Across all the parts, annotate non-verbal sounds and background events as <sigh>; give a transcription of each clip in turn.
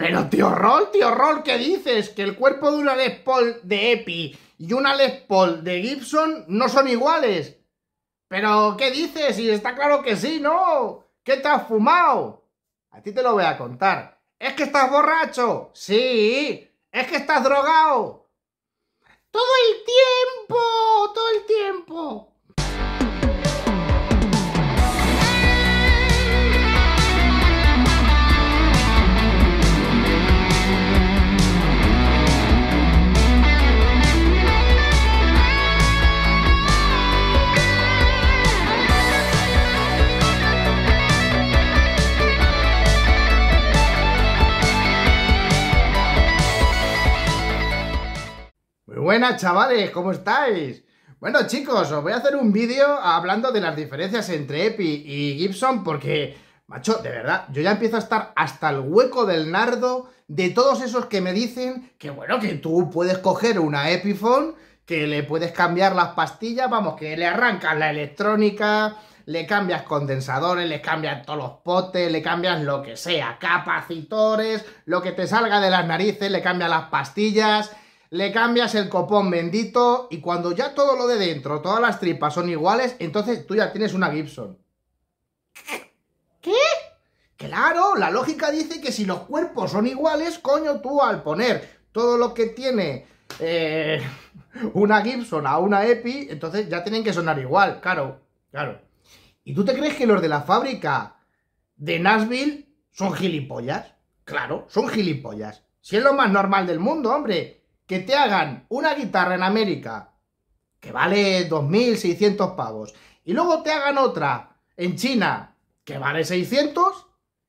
Pero tío Rol, tío Rol, ¿qué dices? Que el cuerpo de una Les Paul de Epi y una Les Paul de Gibson no son iguales. Pero, ¿qué dices? Y está claro que sí, ¿no? ¿Qué te has fumado? A ti te lo voy a contar. ¿Es que estás borracho? Sí. ¿Es que estás drogado? Todo el tiempo, todo el tiempo. Buenas chavales, ¿cómo estáis? Bueno chicos, os voy a hacer un vídeo hablando de las diferencias entre EPI y Gibson porque, macho, de verdad, yo ya empiezo a estar hasta el hueco del nardo de todos esos que me dicen que bueno, que tú puedes coger una Epiphone, que le puedes cambiar las pastillas, vamos, que le arrancas la electrónica, le cambias condensadores, le cambias todos los potes, le cambias lo que sea, capacitores, lo que te salga de las narices, le cambias las pastillas le cambias el copón bendito y cuando ya todo lo de dentro, todas las tripas son iguales, entonces tú ya tienes una Gibson. ¿Qué? Claro, la lógica dice que si los cuerpos son iguales, coño, tú al poner todo lo que tiene eh, <laughs> una Gibson a una EPI, entonces ya tienen que sonar igual, claro, claro. ¿Y tú te crees que los de la fábrica de Nashville son gilipollas? Claro, son gilipollas. Si es lo más normal del mundo, hombre que te hagan una guitarra en América que vale 2.600 pavos y luego te hagan otra en China que vale 600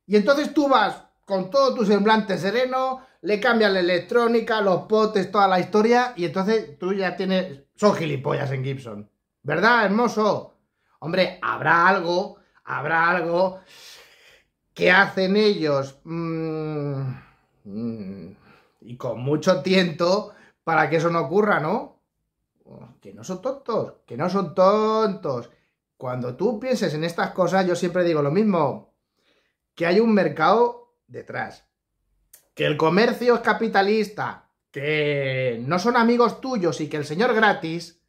y entonces tú vas con todo tu semblante sereno, le cambian la electrónica, los potes, toda la historia y entonces tú ya tienes... Son gilipollas en Gibson. ¿Verdad, hermoso? Hombre, habrá algo, habrá algo que hacen ellos... Mm, mm, y con mucho tiento para que eso no ocurra, ¿no? Que no son tontos, que no son tontos. Cuando tú pienses en estas cosas, yo siempre digo lo mismo, que hay un mercado detrás, que el comercio es capitalista, que no son amigos tuyos y que el señor gratis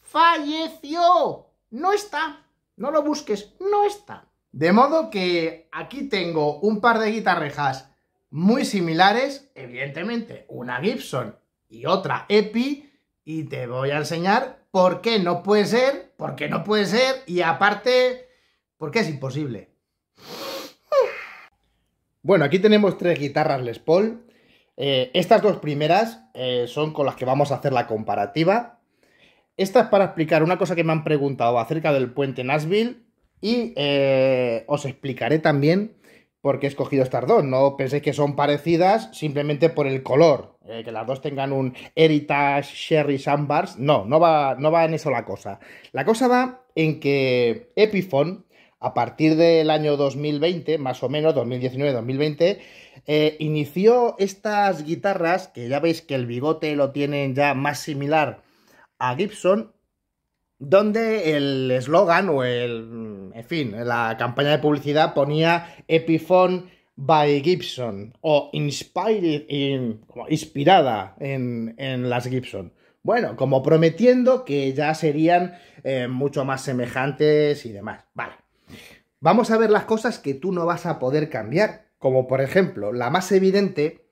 falleció. No está, no lo busques, no está. De modo que aquí tengo un par de guitarrejas muy similares, evidentemente, una Gibson y otra EPI, y te voy a enseñar por qué no puede ser, por qué no puede ser, y aparte, por qué es imposible. Bueno, aquí tenemos tres guitarras Les Paul. Eh, estas dos primeras eh, son con las que vamos a hacer la comparativa. Esta es para explicar una cosa que me han preguntado acerca del puente Nashville y eh, os explicaré también porque he escogido estas dos. No penséis que son parecidas simplemente por el color. Eh, que las dos tengan un Heritage Sherry Sandbars. No, no va, no va en eso la cosa. La cosa va en que Epiphone, a partir del año 2020, más o menos, 2019-2020, eh, inició estas guitarras, que ya veis que el bigote lo tienen ya más similar a Gibson, donde el eslogan o el, en fin, la campaña de publicidad ponía Epiphone by Gibson o inspirada en, las Gibson. Bueno, como prometiendo que ya serían eh, mucho más semejantes y demás. Vale. Vamos a ver las cosas que tú no vas a poder cambiar. Como por ejemplo, la más evidente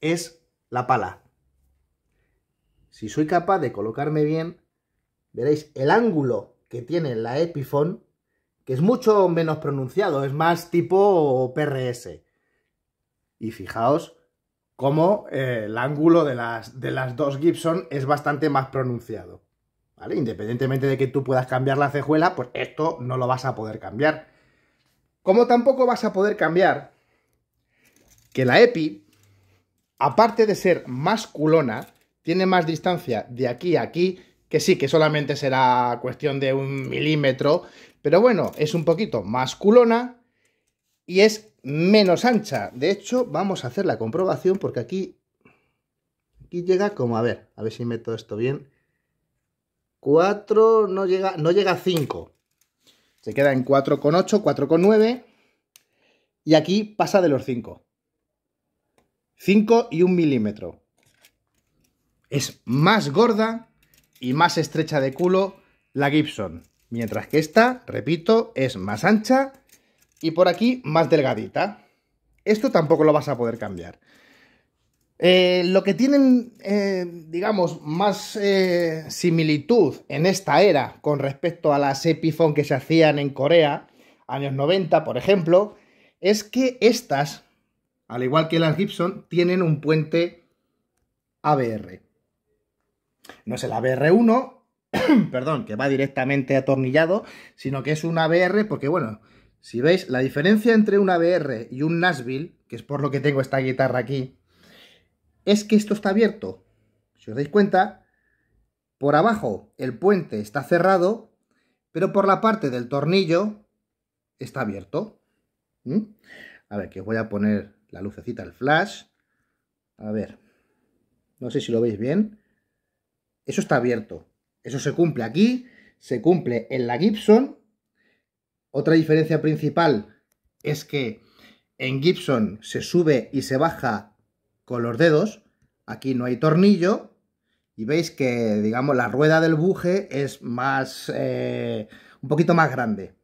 es la pala. Si soy capaz de colocarme bien, veréis el ángulo que tiene la Epiphone que es mucho menos pronunciado, es más tipo PRS. Y fijaos cómo eh, el ángulo de las, de las dos Gibson es bastante más pronunciado. ¿Vale? Independientemente de que tú puedas cambiar la cejuela, pues esto no lo vas a poder cambiar. Como tampoco vas a poder cambiar que la EPI, aparte de ser más culona, tiene más distancia de aquí a aquí, que sí, que solamente será cuestión de un milímetro, pero bueno, es un poquito más culona y es menos ancha. De hecho, vamos a hacer la comprobación porque aquí, aquí llega como, a ver, a ver si meto esto bien. 4, no llega, no llega a 5. Se queda en 4,8, 4,9 y aquí pasa de los 5. 5 y 1 milímetro. Es más gorda y más estrecha de culo la Gibson. Mientras que esta, repito, es más ancha y por aquí más delgadita. Esto tampoco lo vas a poder cambiar. Eh, lo que tienen, eh, digamos, más eh, similitud en esta era con respecto a las Epiphone que se hacían en Corea, años 90, por ejemplo, es que estas, al igual que las Gibson, tienen un puente ABR. No es el ABR1, <coughs> perdón, que va directamente atornillado, sino que es un ABR, porque bueno, si veis, la diferencia entre un ABR y un Nashville, que es por lo que tengo esta guitarra aquí, es que esto está abierto. Si os dais cuenta, por abajo el puente está cerrado, pero por la parte del tornillo está abierto. ¿Mm? A ver, que voy a poner la lucecita, el flash. A ver, no sé si lo veis bien. Eso está abierto. Eso se cumple aquí, se cumple en la Gibson. Otra diferencia principal es que en Gibson se sube y se baja con los dedos. Aquí no hay tornillo. Y veis que, digamos, la rueda del buje es más... Eh, un poquito más grande.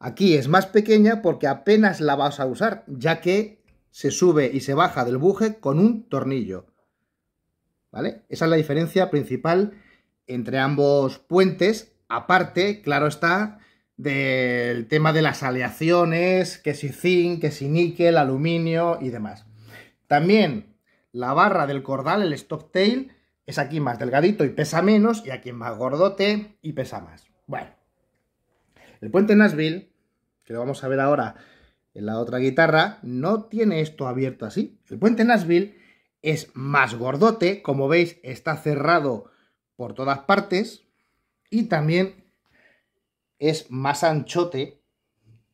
Aquí es más pequeña porque apenas la vas a usar, ya que se sube y se baja del buje con un tornillo. ¿Vale? Esa es la diferencia principal entre ambos puentes, aparte, claro está, del tema de las aleaciones, que si zinc, que si níquel, aluminio y demás. También la barra del cordal, el tail, es aquí más delgadito y pesa menos, y aquí más gordote y pesa más. Bueno, el puente Nashville, que lo vamos a ver ahora en la otra guitarra, no tiene esto abierto así. El puente Nashville es más gordote, como veis está cerrado por todas partes y también es más anchote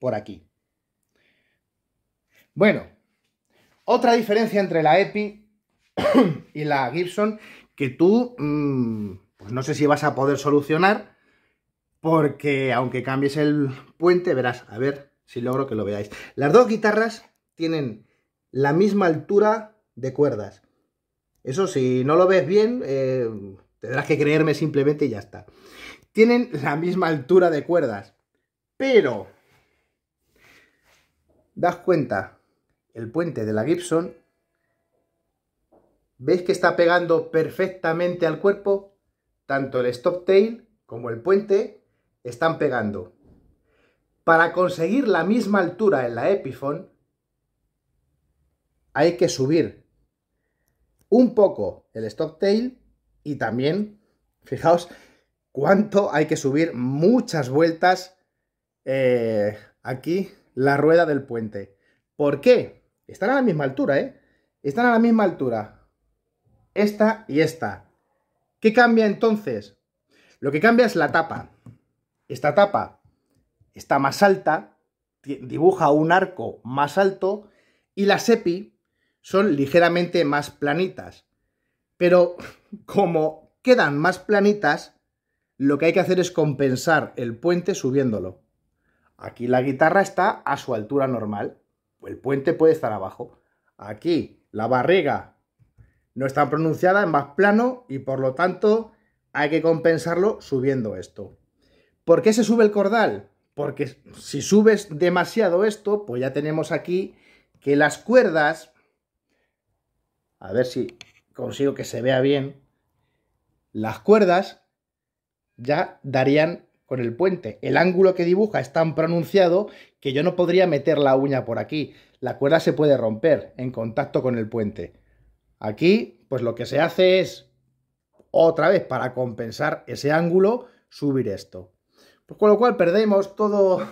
por aquí. Bueno, otra diferencia entre la EPI <coughs> y la Gibson que tú, mm, pues no sé si vas a poder solucionar, porque aunque cambies el puente, verás, a ver si logro que lo veáis. Las dos guitarras tienen la misma altura de cuerdas. Eso si no lo ves bien, eh, Tendrás que creerme simplemente y ya está. Tienen la misma altura de cuerdas, pero... Das cuenta, el puente de la Gibson, ¿veis que está pegando perfectamente al cuerpo? Tanto el stop tail como el puente están pegando. Para conseguir la misma altura en la Epiphone, hay que subir un poco el stop tail y también, fijaos, cuánto hay que subir muchas vueltas eh, aquí la rueda del puente. ¿Por qué? Están a la misma altura, ¿eh? Están a la misma altura. Esta y esta. ¿Qué cambia entonces? Lo que cambia es la tapa. Esta tapa está más alta, dibuja un arco más alto y las EPI son ligeramente más planitas. Pero como quedan más planitas, lo que hay que hacer es compensar el puente subiéndolo. Aquí la guitarra está a su altura normal. El puente puede estar abajo. Aquí la barriga no está pronunciada, en más plano y por lo tanto hay que compensarlo subiendo esto. ¿Por qué se sube el cordal? Porque si subes demasiado esto, pues ya tenemos aquí que las cuerdas... A ver si consigo que se vea bien, las cuerdas ya darían con el puente. El ángulo que dibuja es tan pronunciado que yo no podría meter la uña por aquí. La cuerda se puede romper en contacto con el puente. Aquí, pues lo que se hace es, otra vez, para compensar ese ángulo, subir esto. Pues con lo cual perdemos todo,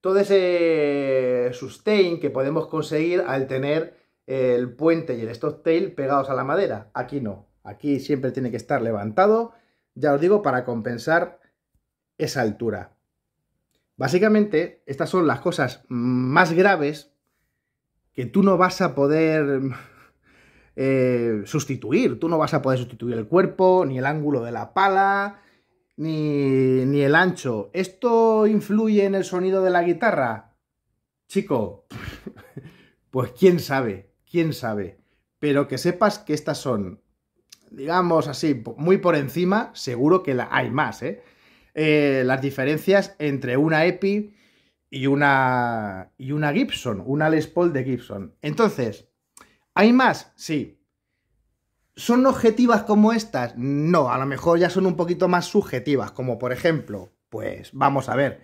todo ese sustain que podemos conseguir al tener el puente y el stocktail pegados a la madera. Aquí no, aquí siempre tiene que estar levantado, ya os digo, para compensar esa altura. Básicamente, estas son las cosas más graves que tú no vas a poder <laughs> eh, sustituir. Tú no vas a poder sustituir el cuerpo, ni el ángulo de la pala, ni, ni el ancho. ¿Esto influye en el sonido de la guitarra? Chico, <laughs> pues quién sabe quién sabe. Pero que sepas que estas son, digamos así, muy por encima, seguro que hay más, ¿eh? ¿eh? las diferencias entre una EPI y una, y una Gibson, una Les Paul de Gibson. Entonces, ¿hay más? Sí. ¿Son objetivas como estas? No, a lo mejor ya son un poquito más subjetivas, como por ejemplo, pues vamos a ver,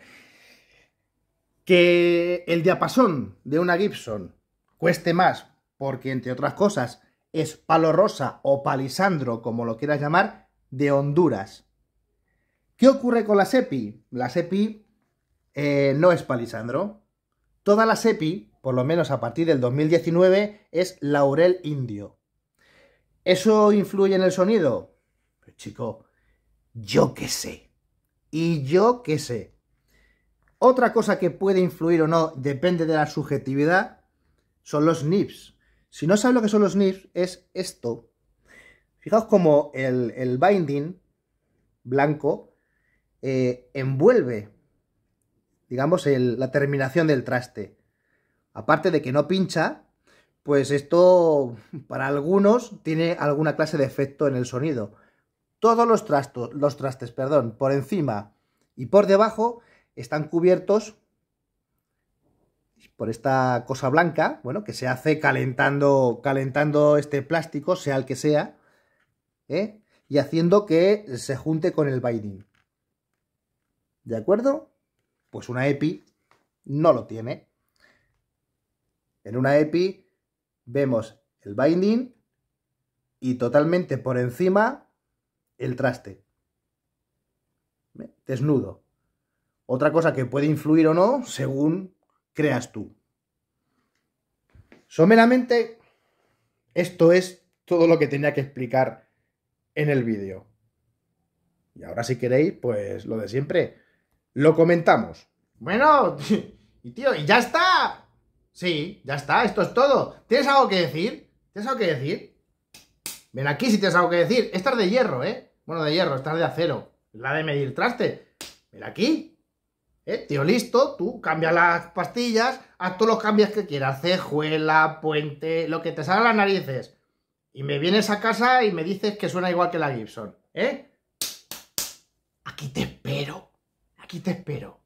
que el diapasón de una Gibson cueste más, porque entre otras cosas es palo rosa o palisandro, como lo quieras llamar, de Honduras. ¿Qué ocurre con la SEPI? La SEPI eh, no es palisandro. Toda la SEPI, por lo menos a partir del 2019, es laurel indio. ¿Eso influye en el sonido? Pues, chico, yo qué sé. Y yo qué sé. Otra cosa que puede influir o no, depende de la subjetividad, son los nips. Si no sabes lo que son los NIFs, es esto. Fijaos como el, el binding blanco eh, envuelve, digamos, la terminación del traste. Aparte de que no pincha, pues esto para algunos tiene alguna clase de efecto en el sonido. Todos los, trastos, los trastes perdón, por encima y por debajo están cubiertos por esta cosa blanca, bueno, que se hace calentando, calentando este plástico, sea el que sea, ¿eh? y haciendo que se junte con el binding. ¿De acuerdo? Pues una EPI no lo tiene. En una EPI vemos el binding y totalmente por encima el traste. ¿Eh? Desnudo. Otra cosa que puede influir o no según creas tú. Someramente, esto es todo lo que tenía que explicar en el vídeo. Y ahora si queréis, pues lo de siempre, lo comentamos. Bueno, <laughs> y tío, y ya está. Sí, ya está, esto es todo. ¿Tienes algo que decir? ¿Tienes algo que decir? Ven aquí si tienes algo que decir. Esta de hierro, ¿eh? Bueno, de hierro, esta de acero. La de medir traste. Ven aquí. ¿Eh? Tío listo, tú cambia las pastillas, haz todos los cambios que quieras, cejuela, puente, lo que te salga a las narices. Y me vienes a casa y me dices que suena igual que la Gibson, ¿eh? Aquí te espero, aquí te espero.